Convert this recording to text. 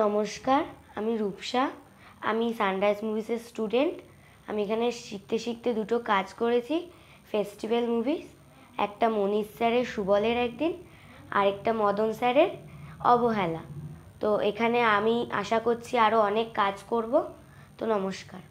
নমস্কার আমি রূপসা আমি সানরাইজ মুভিসের স্টুডেন্ট আমি এখানে শিখতে শিখতে দুটো কাজ করেছি ফেস্টিভ্যাল মুভিস একটা মনীষ স্যারের সুবলের একদিন আর একটা মদন স্যারের অবহেলা তো এখানে আমি আশা করছি আরও অনেক কাজ করব তো নমস্কার